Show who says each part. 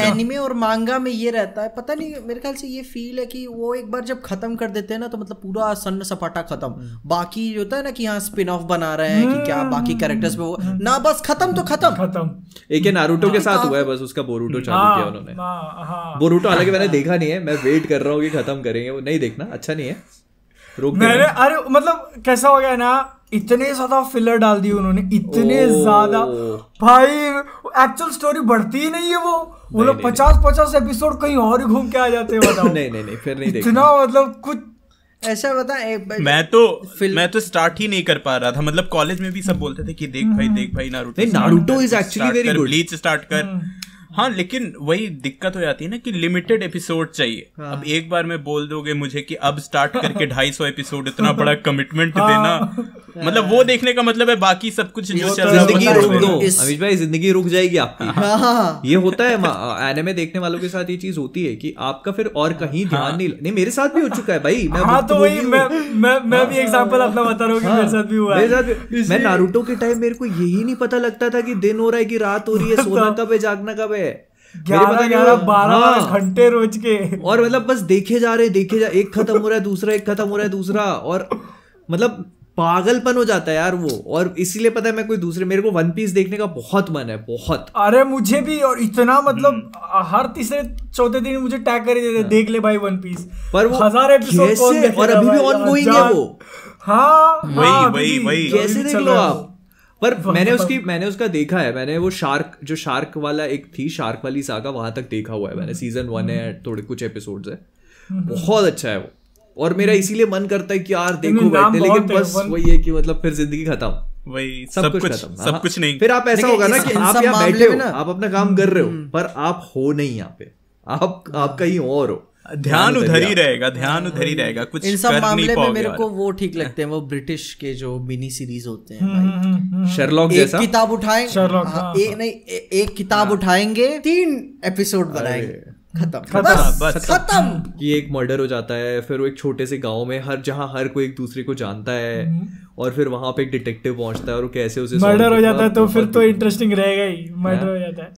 Speaker 1: Anime हाँ, और मांगा में ये रहता है पता नहीं मेरे ख्याल से ये फील है कि वो एक बार जब खत्म कर देते हैं ना तो मतलब पूरा सन्न सपाटा खत्म हम्म। बाकी जो होता है ना कि हाँ स्पिन ऑफ बना रहे हैं कि क्या हम्म।
Speaker 2: बाकी कैरेक्टर्स पे वो हम्म।
Speaker 1: ना बस खत्म तो खत्म खत्म
Speaker 2: एक नारूटो के साथ हाँ। हुआ है बस उसका बोरूटो चालू किया हाँ,
Speaker 1: उन्होंने बोरूटो हालांकि
Speaker 2: मैंने देखा नहीं है मैं वेट कर रहा हूँ कि खत्म करेंगे वो नहीं देखना अच्छा नहीं है रोक मैंने अरे
Speaker 1: मतलब कैसा हो गया ना इतने ज्यादा फिलर डाल दिए उन्होंने इतने ज्यादा भाई एक्चुअल स्टोरी बढ़ती ही नहीं है वो वो लोग पचास पचास एपिसोड कहीं और ही घूम के आ जाते हैं
Speaker 2: नहीं नहीं नहीं फिर नहीं इतना
Speaker 1: मतलब कुछ ऐसा बता एक
Speaker 2: मैं तो मैं तो स्टार्ट ही नहीं कर पा रहा था मतलब कॉलेज में भी सब बोलते थे कि देख भाई हम्म। देख भाई Naruto Naruto is actually very good leech start कर हम्म। हाँ लेकिन वही दिक्कत हो जाती है ना कि लिमिटेड एपिसोड चाहिए हाँ। अब एक बार में बोल दोगे मुझे कि अब स्टार्ट करके ढाई सौ एपिसोड इतना बड़ा कमिटमेंट हाँ। देना मतलब वो देखने का मतलब है बाकी सब कुछ जो चल रहा जिंदगी रोक दो अमित भाई जिंदगी रुक जाएगी आपकी हाँ, हाँ, हाँ। ये होता है एनिमे देखने वालों के साथ ये चीज होती है कि आपका फिर और कहीं ध्यान नहीं नहीं मेरे साथ भी हो चुका है भाई मैं तो वही मैं भी एग्जाम्पल अपना बता रहा हूँ मेरे साथ भी हुआ मेरे मैं नारूटो के टाइम मेरे को यही नहीं पता लगता था कि दिन हो रहा है कि रात हो रही है तो सोना कब है जागना कब है ग्यारह ग्यारह बारह घंटे रोज के और मतलब बस देखे जा रहे देखे जा एक खत्म हो रहा है दूसरा एक खत्म हो रहा है दूसरा और मतलब पागलपन हो जाता है यार वो और इसीलिए पता है मैं कोई दूसरे मेरे को वन पीस देखने का बहुत मन है बहुत अरे मुझे भी और इतना मतलब
Speaker 1: हम्म। हर तीसरे चौथे दिन मुझे टैग कर देते हाँ। देख ले भाई वन पीस पर वो हजार एपिसोड और अभी भी ऑन गोइंग है वो हाँ वही हाँ, वही वही कैसे देख लो आप
Speaker 2: पर मैंने उसकी मैंने उसका देखा है मैंने वो शार्क जो शार्क वाला एक थी शार्क वाली सागा वहां तक देखा हुआ है मैंने सीजन वन है हम्म। थोड़े कुछ एपिसोड्स है हम्म। बहुत अच्छा है वो और मेरा हम्म। इसीलिए मन करता है कि यार देखो बैठे लेकिन बस वही है कि मतलब फिर जिंदगी खत्म वही सब, सब कुछ खत्म सब हाँ। कुछ नहीं फिर आप ऐसा होगा ना कि आप यहाँ बैठे हो आप अपना काम कर रहे हो हम्म। पर आप हो नहीं यहाँ पे आप आप कहीं और हो ध्यान उधर ही रहेगा ध्यान उधर ही हाँ। रहेगा कुछ इन सब मामले में मेरे को
Speaker 1: वो ठीक लगते हैं हाँ। वो ब्रिटिश के जो मिनी सीरीज होते हैं हम्म, भाई
Speaker 2: शर्लॉक जैसा
Speaker 1: किताब उठाएंगे एक नहीं एक किताब उठाएंगे तीन एपिसोड बनाएंगे खत्म बस
Speaker 2: हाँ, खत्म एक मर्डर हो जाता है फिर वो एक छोटे से गांव में हर जहां हर कोई एक दूसरे को जानता है हम्म। और फिर वहां पे एक डिटेक्टिव पहुंचता है और कैसे उसे मर्डर हो जाता है तो फिर
Speaker 1: तो इंटरेस्टिंग रहेगा ही मर्डर हो जाता है